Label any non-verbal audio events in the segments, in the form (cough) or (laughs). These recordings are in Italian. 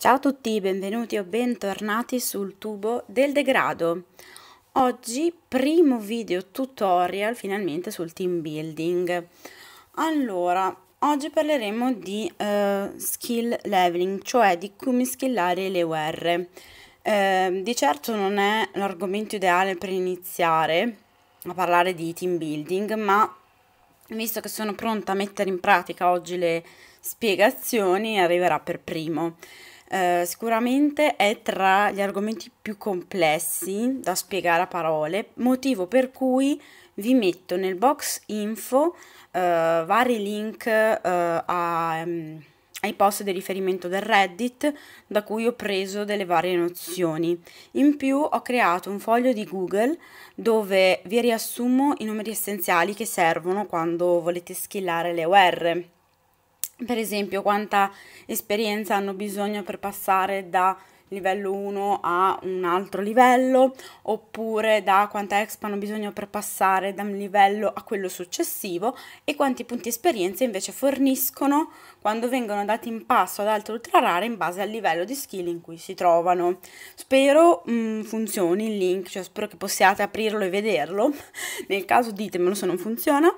Ciao a tutti, benvenuti o bentornati sul tubo del degrado. Oggi primo video tutorial finalmente sul team building. Allora, oggi parleremo di uh, skill leveling, cioè di come skillare le UR. Uh, eh, di certo non è l'argomento ideale per iniziare a parlare di team building, ma visto che sono pronta a mettere in pratica oggi le spiegazioni, arriverà per primo. Eh, sicuramente è tra gli argomenti più complessi da spiegare a parole, motivo per cui vi metto nel box info eh, vari link eh, a, um, ai post di riferimento del Reddit da cui ho preso delle varie nozioni. In più ho creato un foglio di Google dove vi riassumo i numeri essenziali che servono quando volete skillare le OR per esempio quanta esperienza hanno bisogno per passare da livello 1 a un altro livello oppure da quanta exp hanno bisogno per passare da un livello a quello successivo e quanti punti esperienza invece forniscono quando vengono dati in passo ad altre rare in base al livello di skill in cui si trovano. Spero mh, mm, funzioni il link, cioè spero che possiate aprirlo e vederlo, (laughs) nel caso ditemelo se non funziona.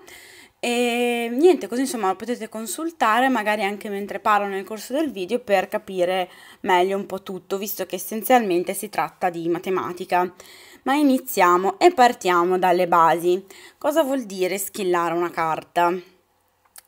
E niente, così insomma lo potete consultare magari anche mentre parlo nel corso del video per capire meglio un po' tutto, visto che essenzialmente si tratta di matematica. Ma iniziamo e partiamo dalle basi. Cosa vuol dire schillare una carta?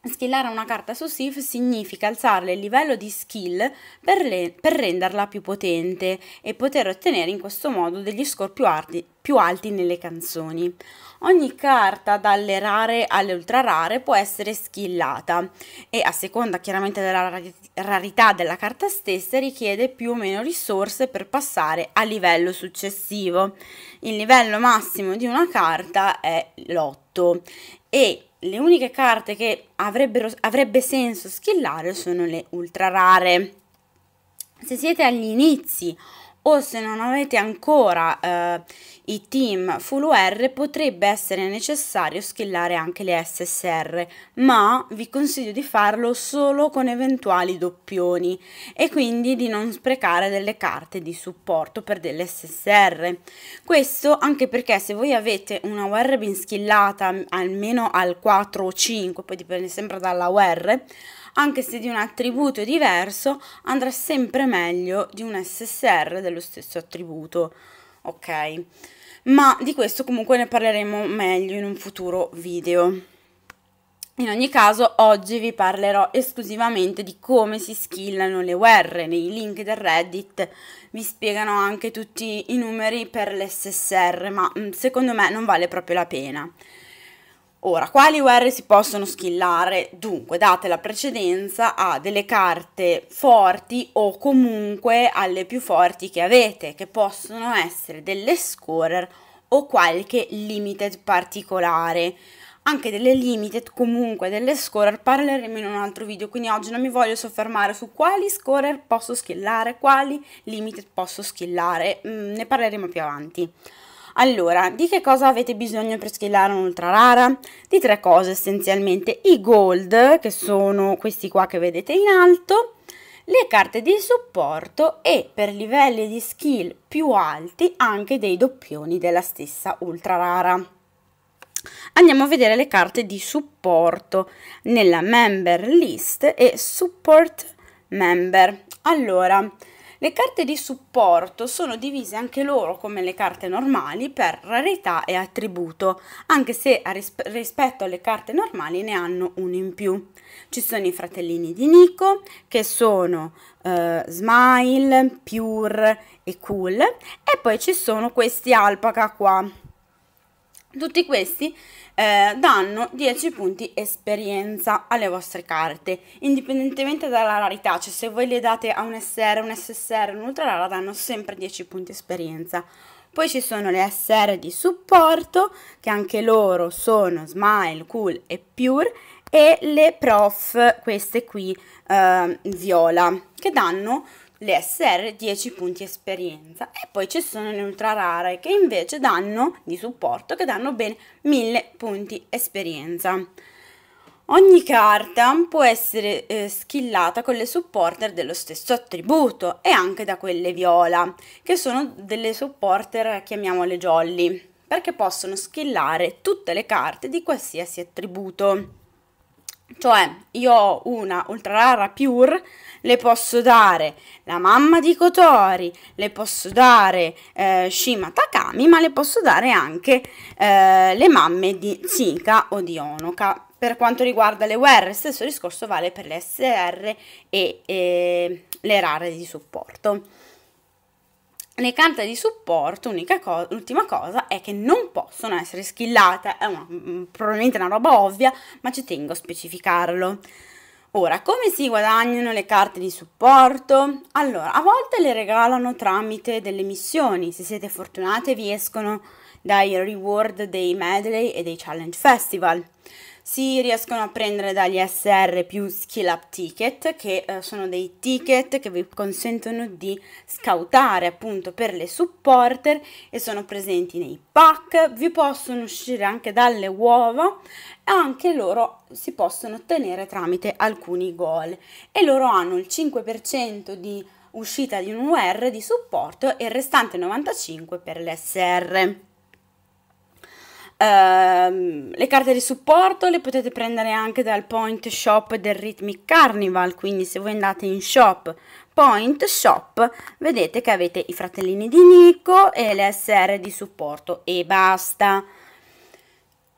Skillare una carta su Sif significa alzarle il livello di skill per, le, per, renderla più potente e poter ottenere in questo modo degli score più, arti, più alti nelle canzoni. Ogni carta dalle rare alle ultra rare può essere skillata e a seconda chiaramente della rarità della carta stessa richiede più o meno risorse per passare al livello successivo. Il livello massimo di una carta è l'8 e le uniche carte che avrebbe senso schillare sono le ultra rare. Se siete agli inizi o se non avete ancora eh, i team full UR potrebbe essere necessario skillare anche le SSR ma vi consiglio di farlo solo con eventuali doppioni e quindi di non sprecare delle carte di supporto per delle SSR questo anche perché se voi avete una UR ben skillata almeno al 4 o 5 poi dipende sempre dalla UR anche se di un attributo diverso, andrà sempre meglio di un SSR dello stesso attributo, ok? Ma di questo comunque ne parleremo meglio in un futuro video. In ogni caso, oggi vi parlerò esclusivamente di come si skillano le UR. Nei link del Reddit vi spiegano anche tutti i numeri per l'SSR, ma mm, secondo me non vale proprio la pena. Ora, quali UR si possono skillare? Dunque, date la precedenza a delle carte forti o comunque alle più forti che avete, che possono essere delle scorer o qualche limited particolare. Anche delle limited, comunque delle scorer, parleremo in un altro video, quindi oggi non mi voglio soffermare su quali scorer posso skillare, quali limited posso skillare, mm, ne parleremo più avanti. Allora, di che cosa avete bisogno per skillare un'ultra rara? Di tre cose essenzialmente, i gold, che sono questi qua che vedete in alto, le carte di supporto e per livelli di skill più alti anche dei doppioni della stessa ultra rara. Andiamo a vedere le carte di supporto nella member list e support member. Allora, le carte di supporto sono divise anche loro come le carte normali per rarità e attributo, anche se risp rispetto alle carte normali ne hanno uno in più. Ci sono i fratellini di Nico che sono eh, Smile, Pure e Cool e poi ci sono questi alpaca qua tutti questi eh, danno 10 punti esperienza alle vostre carte, indipendentemente dalla rarità, cioè se voi le date a un SR, un SSR, un ultra rara danno sempre 10 punti esperienza. Poi ci sono le SR di supporto, che anche loro sono Smile, Cool e Pure, e le prof, queste qui, eh, viola, che danno le SR 10 punti esperienza e poi ci sono le ultra rare che invece danno di supporto che danno ben 1000 punti esperienza. Ogni carta può essere eh, schillata con le supporter dello stesso attributo e anche da quelle viola, che sono delle supporter chiamiamole jolly, perché possono schillare tutte le carte di qualsiasi attributo. Cioè, io ho una ultra rara pure, le posso dare la mamma di Kotori, le posso dare eh, Shima Takami, ma le posso dare anche eh, le mamme di Zika o di Onoka. Per quanto riguarda le UR, stesso discorso vale per le SR e, e eh, le rare di supporto. Le carte di supporto, co l'ultima cosa, è che non possono essere skillate, è una, mm, mm, probabilmente una roba ovvia, ma ci tengo a specificarlo. Ora, come si guadagnano le carte di supporto? Allora, a volte le regalano tramite delle missioni, se siete fortunate vi escono dai reward dei medley e dei challenge festival si riescono a prendere dagli SR più Skill Up Ticket, che eh, sono dei ticket che vi consentono di scautare appunto per le supporter e sono presenti nei pack, vi possono uscire anche dalle uova e anche loro si possono ottenere tramite alcuni gol e loro hanno il 5% di uscita di un UR di supporto e il restante 95% per l'SR. Uh, le carte di supporto le potete prendere anche dal point shop del Rhythmic Carnival, quindi se voi andate in shop point shop vedete che avete i fratellini di Nico e le SR di supporto e basta.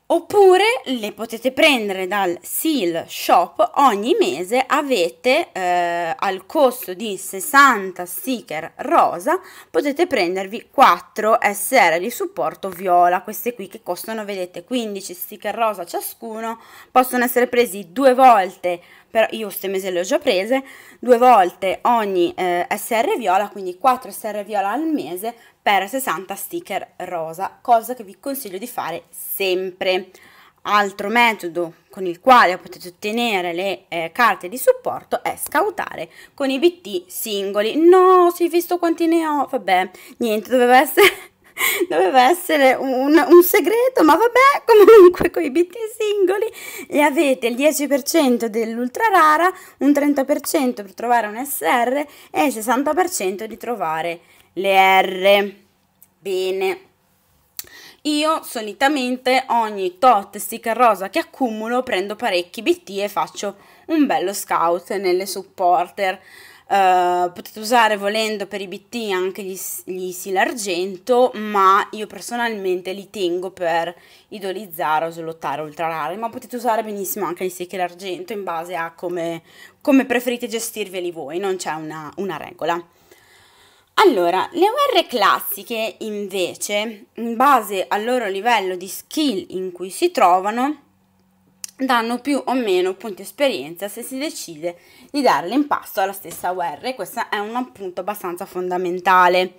Oppure le potete prendere dal Seal Shop, ogni mese avete eh, al costo di 60 sticker rosa, potete prendervi 4 SR di supporto viola, queste qui che costano, vedete, 15 sticker rosa ciascuno, possono essere presi due volte però io queste mese le ho già prese, due volte ogni eh, SR viola, quindi 4 SR viola al mese per 60 sticker rosa, cosa che vi consiglio di fare sempre. Altro metodo con il quale potete ottenere le eh, carte di supporto è scautare con i BT singoli. No, si è visto quanti ne ho, vabbè, niente, doveva essere (laughs) doveva essere un, un, segreto, ma vabbè, (laughs) comunque con i BT singoli e avete il 10% dell'ultra rara, un 30% per trovare un SR e il 60% di trovare le R. Bene. Io solitamente ogni tot sticker rosa che accumulo prendo parecchi BT e faccio un bello scout nelle supporter. Eh, potete usare volendo per i BT anche gli, gli Sil Argento, ma io personalmente li tengo per idolizzare o slottare ultra rare, ma potete usare benissimo anche gli Sil Argento in base a come, come preferite gestirveli voi, non c'è una, una regola. Allora, le UR classiche invece, in base al loro livello di skill in cui si trovano, danno più o meno punti esperienza se si decide di dare l'impasto alla stessa UR, questo è un punto abbastanza fondamentale.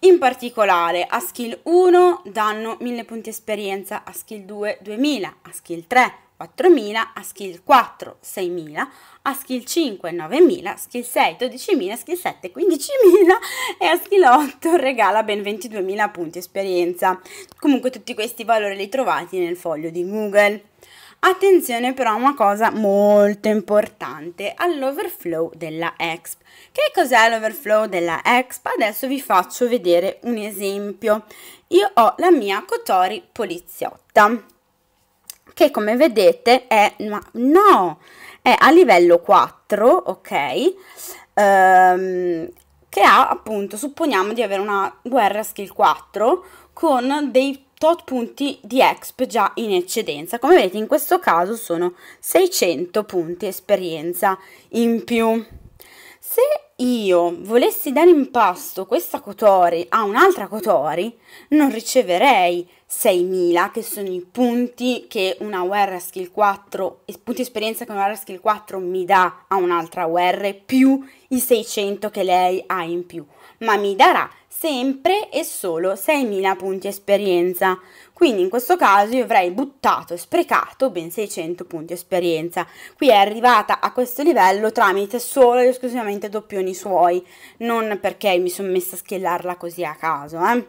In particolare a skill 1 danno 1000 punti esperienza, a skill 2 2000, a skill 3 4000, a skill 4 6000, a skill 5 9000, a skill 6 12000, a skill 7 15000 e a skill 8 regala ben 22000 punti esperienza. Comunque tutti questi valori li trovate nel foglio di Google. Attenzione però a una cosa molto importante, all'overflow della EXP. Che cos'è l'overflow della EXP? Adesso vi faccio vedere un esempio. Io ho la mia Cotori poliziotta, che come vedete è... no! È a livello 4, ok? Ehm, che ha appunto, supponiamo di avere una guerra skill 4 con dei tot punti di exp già in eccedenza. Come vedete in questo caso sono 600 punti esperienza in più. Se io volessi dare in pasto questa Cotori a un'altra Cotori, non riceverei 6.000 che sono i punti che una UR skill 4, punti esperienza che una UR skill 4 mi dà a un'altra UR più i 600 che lei ha in più, ma mi darà sempre e solo 6.000 punti esperienza. Quindi in questo caso io avrei buttato, sprecato ben 600 punti esperienza. Qui è arrivata a questo livello tramite solo ed esclusivamente doppioni suoi, non perché mi sono messa a schellarla così a caso. Eh.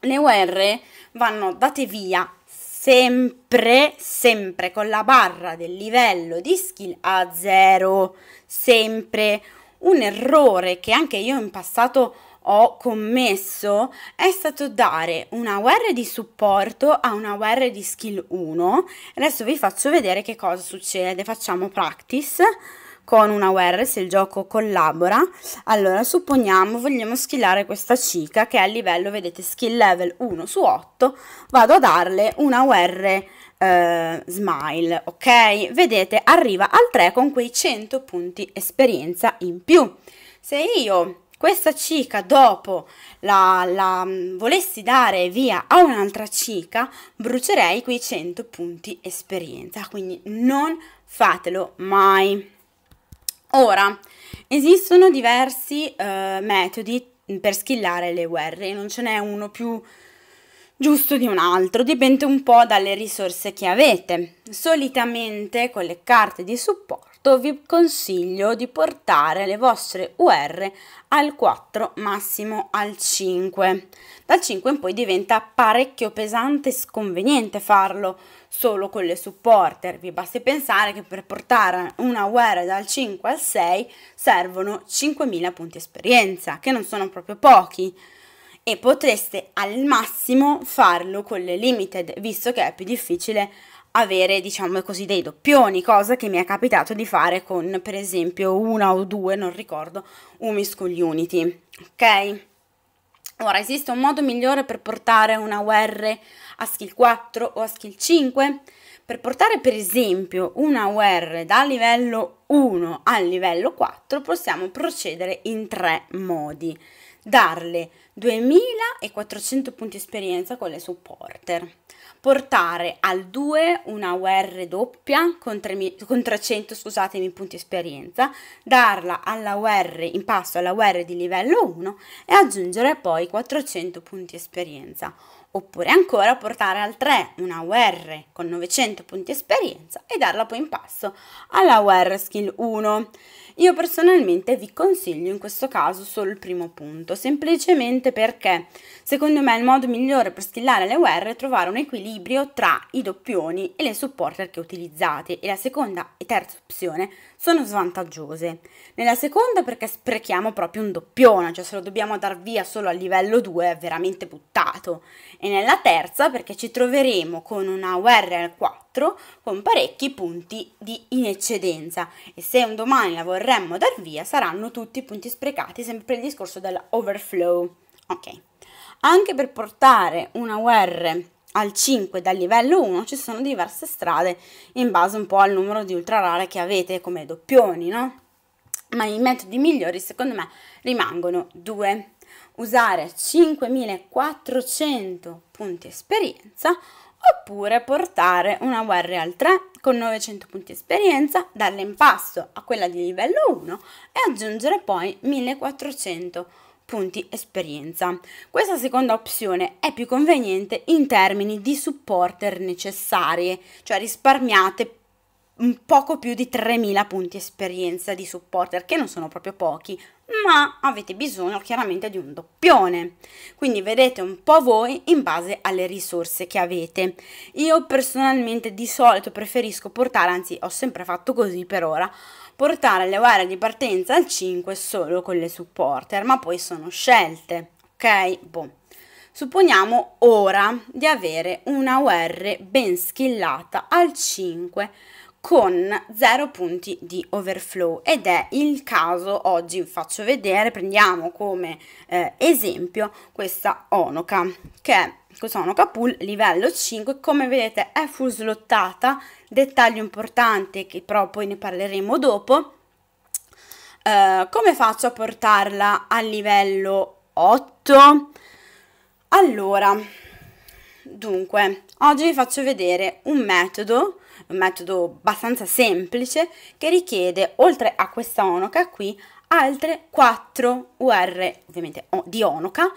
Le UR vanno date via sempre, sempre con la barra del livello di skill a zero, sempre. Un errore che anche io in passato ho ho commesso è stato dare una UR di supporto a una UR di skill 1. Adesso vi faccio vedere che cosa succede. Facciamo practice con una UR se il gioco collabora. Allora, supponiamo vogliamo skillare questa cica che è a livello, vedete, skill level 1 su 8. Vado a darle una UR Uh, eh, smile, ok? Vedete, arriva al 3 con quei 100 punti esperienza in più. Se io questa cica dopo la, la mm, volessi dare via a un'altra cica, brucerei quei 100 punti esperienza, quindi non fatelo mai. Ora, esistono diversi eh, metodi per skillare le guerre, non ce n'è uno più giusto di un altro, dipende un po' dalle risorse che avete. Solitamente con le carte di supporto vi consiglio di portare le vostre UR al 4, massimo al 5. Dal 5 in poi diventa parecchio pesante e sconveniente farlo solo con le supporter. Vi basti pensare che per portare una UR dal 5 al 6 servono 5.000 punti esperienza, che non sono proprio pochi e potreste al massimo farlo con le limited, visto che è più difficile avere diciamo così dei doppioni cosa che mi è capitato di fare con per esempio una o due non ricordo Umischool Unity ok ora esiste un modo migliore per portare una UR a skill 4 o a skill 5 per portare per esempio una UR da livello 1 al livello 4 possiamo procedere in tre modi darle 2400 punti esperienza con le supporter portare al 2 una UR doppia con, 3, con 300 scusatemi, punti esperienza, darla alla UR in passo alla UR di livello 1 e aggiungere poi 400 punti esperienza. Oppure ancora portare al 3 una UR con 900 punti esperienza e darla poi in passo alla UR skill 1. Io personalmente vi consiglio in questo caso solo il primo punto, semplicemente perché secondo me il modo migliore per schillare le UR è trovare un equilibrio tra i doppioni e le supporter che utilizzate e la seconda e terza opzione sono svantaggiose. Nella seconda perché sprechiamo proprio un doppione, cioè se lo dobbiamo dar via solo a livello 2 è veramente buttato e nella terza perché ci troveremo con una UR al 4 4 con parecchi punti di in eccedenza e se un domani la vorremmo dar via saranno tutti punti sprecati, sempre il discorso dell'overflow. Ok. Anche per portare una UR al 5 dal livello 1 ci sono diverse strade in base un po' al numero di ultra rare che avete come doppioni, no? Ma i metodi migliori secondo me rimangono due. Usare 5400 punti esperienza oppure portare una Warrior 3 con 900 punti esperienza, dall'impasto a quella di livello 1 e aggiungere poi 1400 punti esperienza. Questa seconda opzione è più conveniente in termini di supporter necessarie, cioè risparmiate un poco più di 3.000 punti esperienza di supporter, che non sono proprio pochi, ma avete bisogno chiaramente di un doppione. Quindi vedete un po' voi in base alle risorse che avete. Io personalmente di solito preferisco portare, anzi ho sempre fatto così per ora, portare le ore di partenza al 5 solo con le supporter, ma poi sono scelte, ok? Boh. Supponiamo ora di avere una UR ben schillata al 5 con 0 punti di overflow ed è il caso oggi vi faccio vedere prendiamo come eh, esempio questa onoca che è questa onoca pool livello 5 come vedete è full slottata dettaglio importante che però poi ne parleremo dopo eh, come faccio a portarla al livello 8 allora dunque oggi vi faccio vedere un metodo un metodo abbastanza semplice che richiede oltre a questa onoca qui altre 4 UR ovviamente di onoca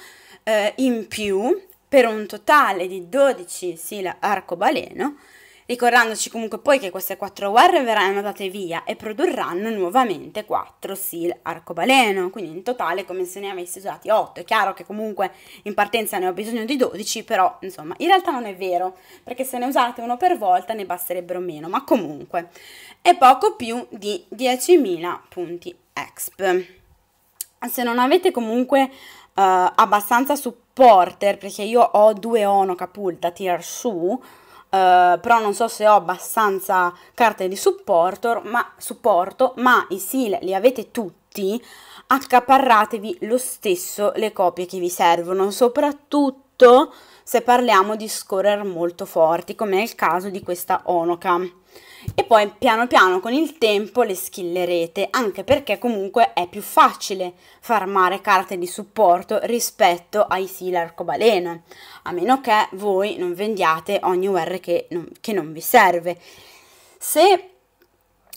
eh, in più per un totale di 12 sila arcobaleno ricordandoci comunque poi che queste quattro guerre verranno date via e produrranno nuovamente quattro SIL arcobaleno, quindi in totale come se ne avessi usati 8. È chiaro che comunque in partenza ne ho bisogno di 12, però insomma in realtà non è vero, perché se ne usate uno per volta ne basterebbero meno, ma comunque è poco più di 10.000 punti EXP. Se non avete comunque uh, abbastanza supporter, perché io ho due Ono Capulta tirar su, Uh, però non so se ho abbastanza carte di supporto ma, supporto, ma i SIL li avete tutti, accaparratevi lo stesso le copie che vi servono, soprattutto se parliamo di scorer molto forti, come nel caso di questa Onoka e poi piano piano con il tempo le skillerete, anche perché comunque è più facile farmare carte di supporto rispetto ai seal arcobaleno, a meno che voi non vendiate ogni UR che non, che non vi serve. Se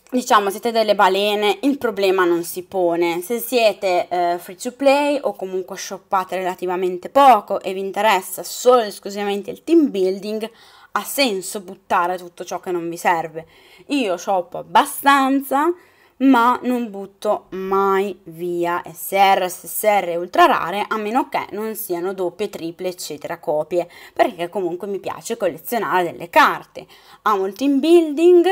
diciamo siete delle balene il problema non si pone se siete eh, free to play o comunque shoppate relativamente poco e vi interessa solo ed esclusivamente il team building ha senso buttare tutto ciò che non mi serve. Io shop abbastanza, ma non butto mai via SR, SSR e ultra rare a meno che non siano doppie, triple, eccetera copie, perché comunque mi piace collezionare delle carte. Amo il in building,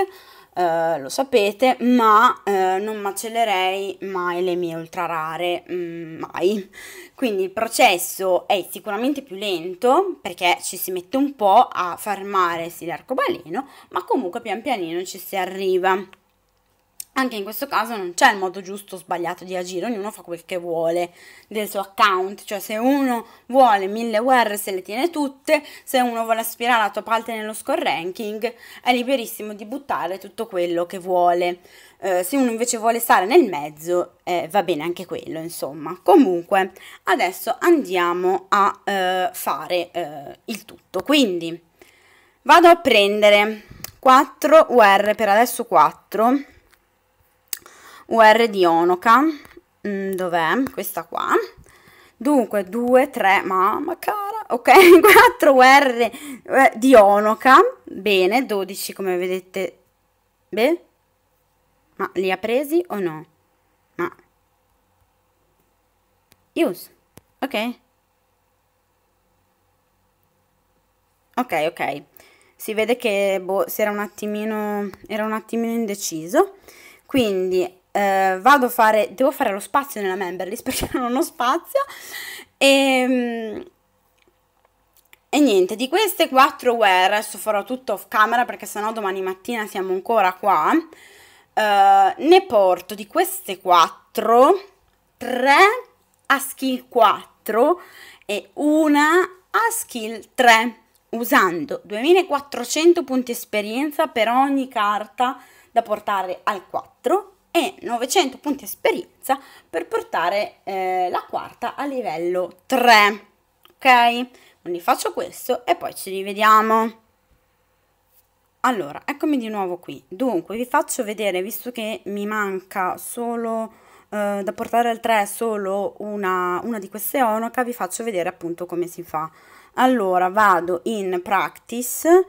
eh, lo sapete, ma eh, non macellerei mai le mie ultra rare, mm, mai. Quindi il processo è sicuramente più lento perché ci si mette un po' a farmare l'arcobaleno, ma comunque pian pianino ci si arriva. Anche in questo caso non c'è il modo giusto o sbagliato di agire, ognuno fa quel che vuole del suo account, cioè se uno vuole mille UR se le tiene tutte, se uno vuole aspirare la top alta nello score ranking è liberissimo di buttare tutto quello che vuole, eh, se uno invece vuole stare nel mezzo eh, va bene anche quello insomma. Comunque adesso andiamo a eh, fare eh, il tutto, quindi vado a prendere 4 UR per adesso 4 UR di Onoka, mm, dov'è? Questa qua. Dunque, 2, 3, mamma cara, ok, 4 (laughs) UR eh, di Onoka, bene, 12 come vedete, beh, ma li ha presi o no? Ma, use, ok, ok, ok, si vede che boh, si era un attimino, era un attimino indeciso, quindi eh, vado a fare, devo fare lo spazio nella member list (laughs) perché non ho spazio e, ehm, e niente, di queste quattro wear, adesso farò tutto off camera perché sennò domani mattina siamo ancora qua, eh, ne porto di queste quattro, tre a skill 4 e una a skill 3 usando 2400 punti esperienza per ogni carta da portare al 4 e 900 punti esperienza per portare eh, la quarta a livello 3. Ok? Quindi faccio questo e poi ci rivediamo. Allora, eccomi di nuovo qui. Dunque, vi faccio vedere, visto che mi manca solo eh, da portare al 3 solo una, una di queste onoca, vi faccio vedere appunto come si fa. Allora, vado in practice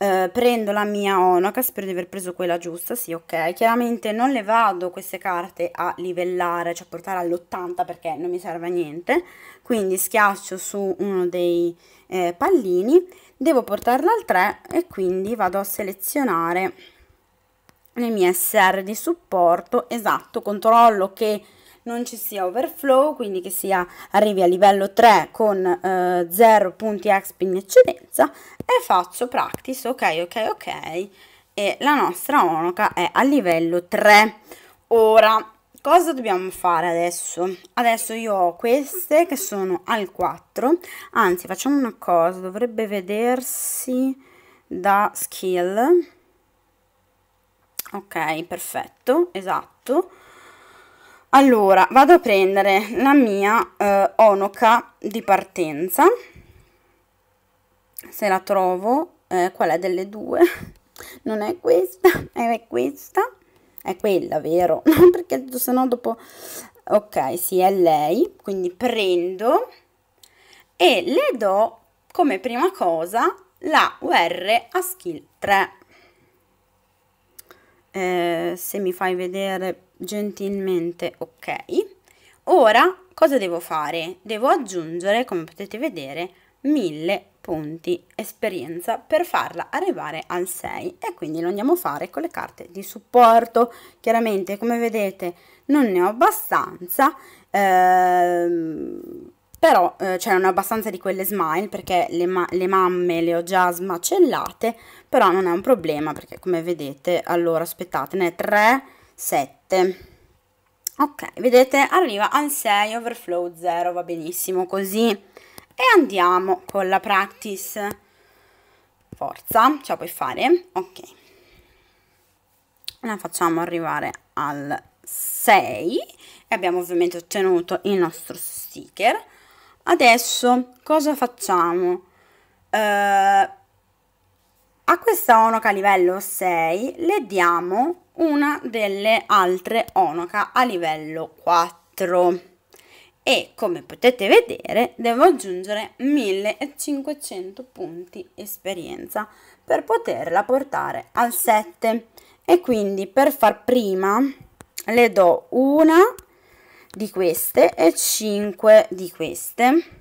eh, prendo la mia Onoka, spero di aver preso quella giusta, sì ok, chiaramente non le vado queste carte a livellare, cioè a portare all'80 perché non mi serve a niente, quindi schiaccio su uno dei eh, pallini, devo portarla al 3 e quindi vado a selezionare le mie SR di supporto, esatto, controllo che non ci sia overflow, quindi che sia, arrivi a livello 3 con eh, 0 punti exp in eccedenza e faccio practice, ok, ok, ok, e la nostra onoca è a livello 3. Ora, cosa dobbiamo fare adesso? Adesso io ho queste che sono al 4, anzi facciamo una cosa, dovrebbe vedersi da skill, ok, perfetto, esatto, allora vado a prendere la mia eh, onoca di partenza se la trovo eh, qual è delle due (laughs) non è questa (laughs) è questa è quella vero (laughs) perché sennò dopo ok sì è lei quindi prendo e le do come prima cosa la UR a skill 3 eh, se mi fai vedere gentilmente ok ora cosa devo fare devo aggiungere come potete vedere 1000 punti esperienza per farla arrivare al 6 e quindi lo andiamo a fare con le carte di supporto chiaramente come vedete non ne ho abbastanza ehm, però eh, cioè non ho abbastanza di quelle smile perché le, ma le, mamme le ho già smacellate però non è un problema perché come vedete allora aspettatene 3 7 7 ok vedete arriva al 6 overflow 0 va benissimo così e andiamo con la practice forza ce la puoi fare ok la facciamo arrivare al 6 e abbiamo ovviamente ottenuto il nostro sticker adesso cosa facciamo eh, a questa onoca livello 6 le diamo una delle altre onoca a livello 4 e come potete vedere devo aggiungere 1500 punti esperienza per poterla portare al 7 e quindi per far prima le do una di queste e 5 di queste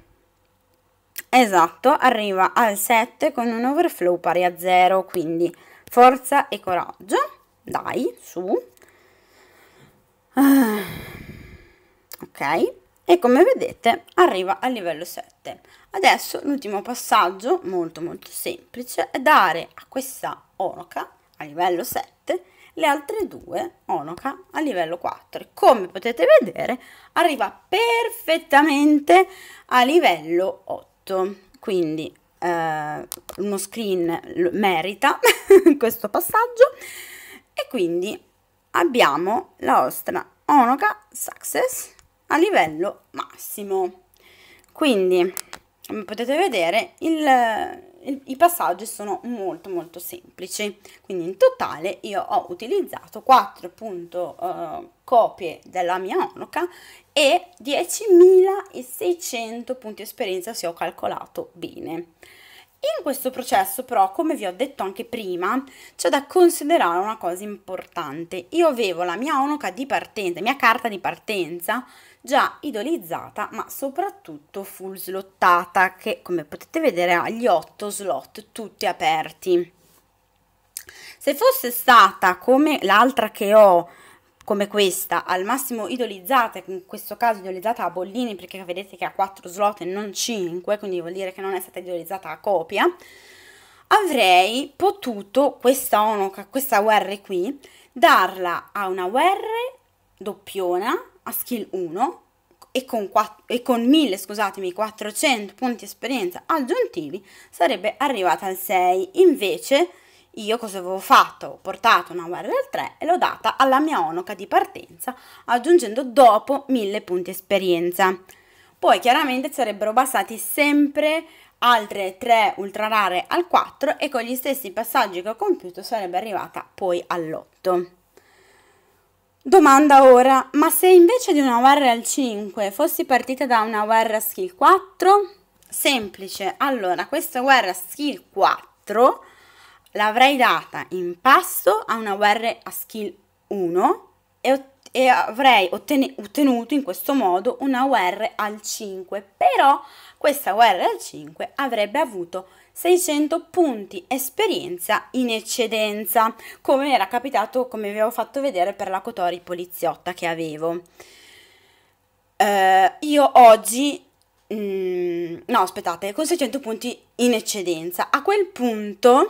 Esatto, arriva al 7 con un overflow pari a 0, quindi forza e coraggio, dai, su. Ah, ok, e come vedete arriva al livello 7. Adesso l'ultimo passaggio, molto molto semplice, è dare a questa onoca a livello 7 le altre due onoca a livello 4 come potete vedere arriva perfettamente a livello 8 fatto quindi eh, uno screen merita (laughs) questo passaggio e quindi abbiamo la nostra Onoka Success a livello massimo quindi come potete vedere il, il, i passaggi sono molto molto semplici quindi in totale io ho utilizzato 4 appunto, eh, copie della mia onoca e 10.600 punti esperienza se ho calcolato bene in questo processo però, come vi ho detto anche prima, c'è da considerare una cosa importante. Io avevo la mia onoca di partenza, mia carta di partenza già idolizzata, ma soprattutto full slottata, che come potete vedere ha gli 8 slot tutti aperti. Se fosse stata come l'altra che ho, come questa, al massimo idolizzata, in questo caso idolizzata a bollini perché vedete che ha 4 slot e non 5, quindi vuol dire che non è stata idolizzata a copia, avrei potuto questa Onoka, questa UR qui, darla a una UR doppiona a skill 1 e con, 4, e con 1000, scusatemi, 400 punti esperienza aggiuntivi sarebbe arrivata al 6, invece io cosa avevo fatto? Ho portato una URL 3 e l'ho data alla mia onoca di partenza, aggiungendo dopo 1000 punti esperienza. Poi chiaramente sarebbero bastati sempre altre 3 ultra rare al 4 e con gli stessi passaggi che ho compiuto sarebbe arrivata poi all'8. Domanda ora, ma se invece di una URL 5 fossi partita da una URL skill 4? Semplice, allora questa URL skill 4 l'avrei data in pasto a una guerra a skill 1 e, e avrei ottenuto in questo modo una UR al 5, però questa UR al 5 avrebbe avuto 600 punti esperienza in eccedenza, come era capitato, come vi avevo fatto vedere per la Cotori poliziotta che avevo. Uh, io oggi Mm, no aspettate con 600 punti in eccedenza a quel punto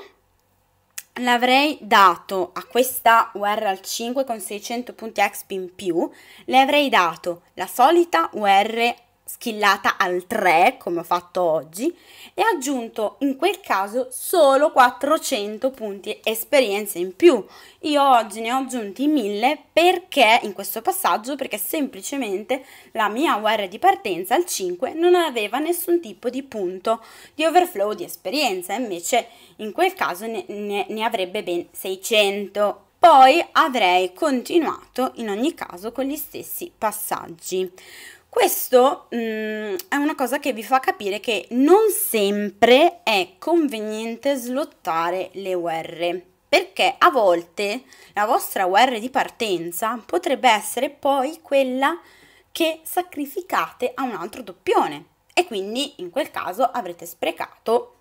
l'avrei dato a questa URL 5 con 600 punti exp in più, le avrei dato la solita URL schillata al 3 come ho fatto oggi e ho aggiunto in quel caso solo 400 punti esperienza in più io oggi ne ho aggiunti 1000 perché in questo passaggio perché semplicemente la mia UR di partenza al 5 non aveva nessun tipo di punto di overflow di esperienza invece in quel caso ne, ne, ne avrebbe ben 600 poi avrei continuato in ogni caso con gli stessi passaggi questo mm, è una cosa che vi fa capire che non sempre è conveniente slottare le UR perché a volte la vostra UR di partenza potrebbe essere poi quella che sacrificate a un altro doppione e quindi in quel caso avrete sprecato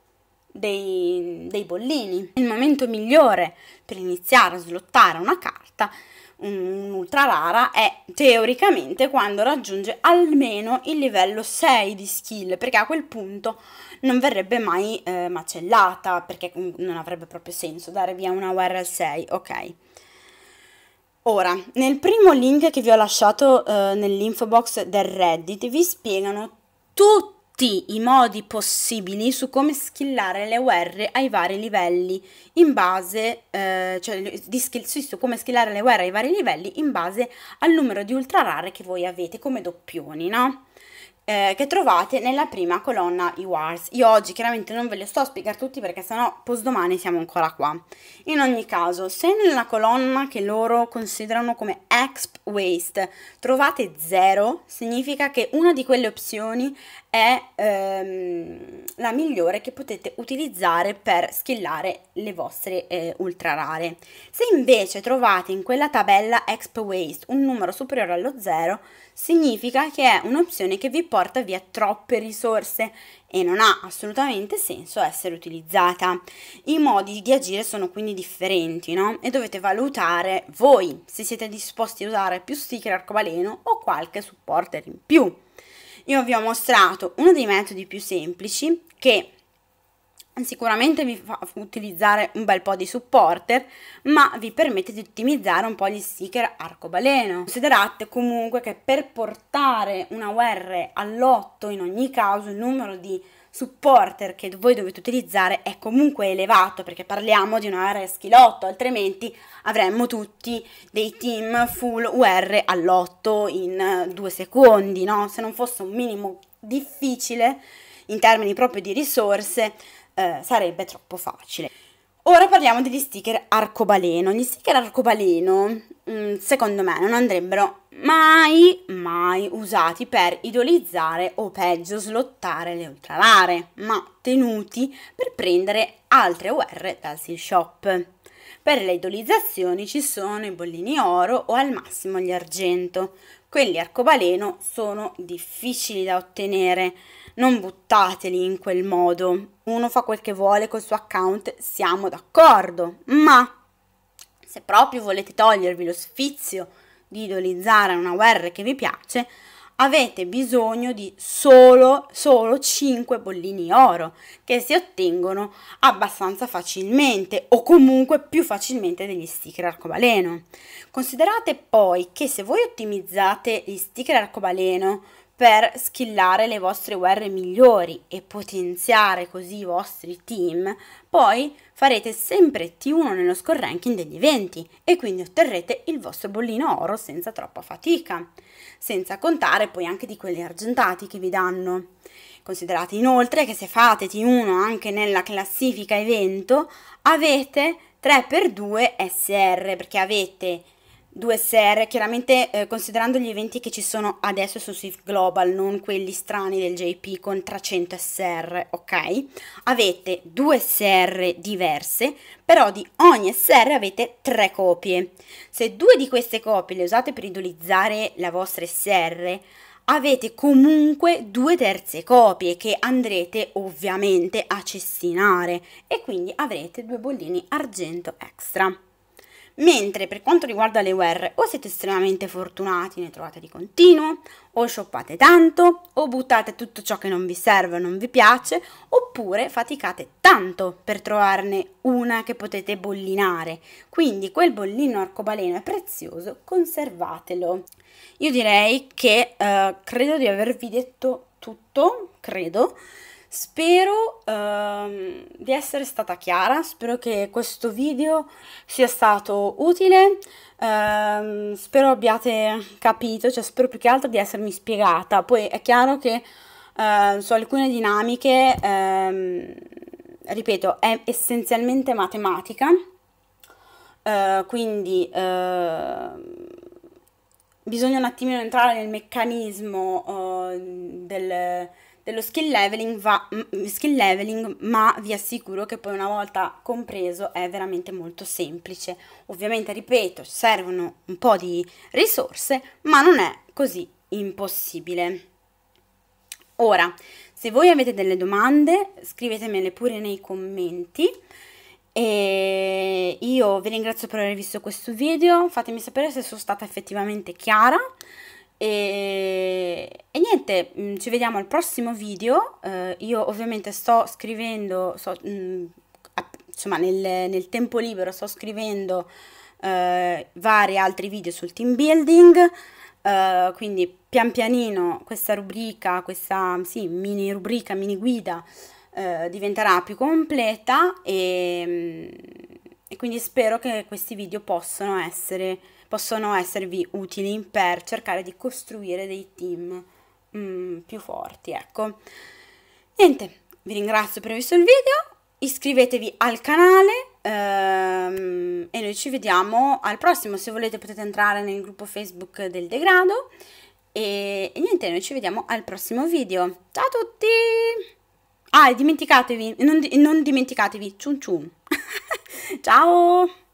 dei, dei bollini. Il momento migliore per iniziare a slottare una carta è um, mm, ultra rara è teoricamente quando raggiunge almeno il livello 6 di skill, perché a quel punto non verrebbe mai eh, macellata, perché non avrebbe proprio senso dare via una URL 6, ok? Ora, nel primo link che vi ho lasciato eh, nell'info box del Reddit vi spiegano tutti tutti i modi possibili su come skillare le UR ai vari livelli in base, eh, cioè di skill, su come skillare le UR ai vari livelli in base al numero di ultra rare che voi avete come doppioni, no? Eh, che trovate nella prima colonna i wars. Io oggi chiaramente non ve le sto a spiegare tutti perché sennò postdomani siamo ancora qua. In ogni caso, se nella colonna che loro considerano come exp waste trovate 0, significa che una di quelle opzioni è ehm, la migliore che potete utilizzare per skillare le vostre eh, ultra rare. Se invece trovate in quella tabella Expo Waste un numero superiore allo zero, significa che è un'opzione che vi porta via troppe risorse e non ha assolutamente senso essere utilizzata. I modi di agire sono quindi differenti, no? E dovete valutare voi se siete disposti a usare più sticker arcobaleno o qualche supporter in più io vi ho mostrato uno dei metodi più semplici che sicuramente vi fa utilizzare un bel po' di supporter, ma vi permette di ottimizzare un po' gli sticker arcobaleno. Considerate comunque che per portare una UR all'8 in ogni caso il numero di supporter che voi dovete utilizzare è comunque elevato perché parliamo di una RS schilotto, altrimenti avremmo tutti dei team full UR all'otto in eh, due secondi, no? Se non fosse un minimo difficile in termini proprio di risorse eh, sarebbe troppo facile. Ora parliamo degli sticker arcobaleno. Gli sticker arcobaleno, mm, secondo me, non andrebbero mai, mai usati per idolizzare o peggio slottare le ultralare, ma tenuti per prendere altre UR dal seal shop. Per le idolizzazioni ci sono i bollini oro o al massimo gli argento. Quelli arcobaleno sono difficili da ottenere, non buttateli in quel modo. Uno fa quel che vuole col suo account, siamo d'accordo, ma se proprio volete togliervi lo sfizio di idolizzare una guerra che vi piace, avete bisogno di solo, solo 5 bollini oro che si ottengono abbastanza facilmente o comunque più facilmente degli sticker arcobaleno. Considerate poi che se voi ottimizzate gli sticker arcobaleno per skillare le vostre guerre migliori e potenziare così i vostri team, poi farete sempre T1 nello score ranking degli eventi e quindi otterrete il vostro bollino oro senza troppa fatica, senza contare poi anche di quelli argentati che vi danno. Considerate inoltre che se fate T1 anche nella classifica evento avete 3x2 SR perché avete due sr chiaramente eh, considerando gli eventi che ci sono adesso su Swift Global, non quelli strani del JP con 300 SR, ok? Avete due SR diverse, però di ogni SR avete tre copie. Se due di queste copie le usate per idolizzare la vostra SR, avete comunque due terze copie che andrete ovviamente a cestinare e quindi avrete due bollini argento extra. Mentre per quanto riguarda le UR, o siete estremamente fortunati, ne trovate di continuo, o shoppate tanto, o buttate tutto ciò che non vi serve o non vi piace, oppure faticate tanto per trovarne una che potete bollinare. Quindi quel bollino arcobaleno è prezioso, conservatelo. Io direi che eh, credo di avervi detto tutto, credo. Spero uh, di essere stata chiara, spero che questo video sia stato utile, uh, spero abbiate capito, cioè spero più che altro di essermi spiegata. Poi è chiaro che uh, su alcune dinamiche, ripeto, è essenzialmente matematica, eh, quindi bisogna un attimino entrare nel meccanismo eh, del dello skill leveling, va, skill leveling, ma vi assicuro che poi una volta compreso è veramente molto semplice. Ovviamente, ripeto, servono un po' di risorse, ma non è così impossibile. Ora, se voi avete delle domande, scrivetemele pure nei commenti. E io vi ringrazio per aver visto questo video, fatemi sapere se sono stata effettivamente chiara. E, e, niente, mm, ci vediamo al prossimo video. Uh, io ovviamente sto scrivendo, so, mh, mm, insomma nel, nel, tempo libero sto scrivendo uh, vari altri video sul team building, uh, quindi pian pianino questa rubrica, questa sì, mini rubrica, mini guida diventerà più completa e, mm, e quindi spero che questi video possano essere possono esservi utili per cercare di costruire dei team mm, più forti, ecco. Niente, vi ringrazio per aver visto il video, iscrivetevi al canale ehm, e noi ci vediamo al prossimo, se volete potete entrare nel gruppo Facebook del degrado e, e niente, noi ci vediamo al prossimo video. Ciao a tutti! Ah, e dimenticatevi, non, non dimenticatevi, ciun ciun! (laughs) Ciao!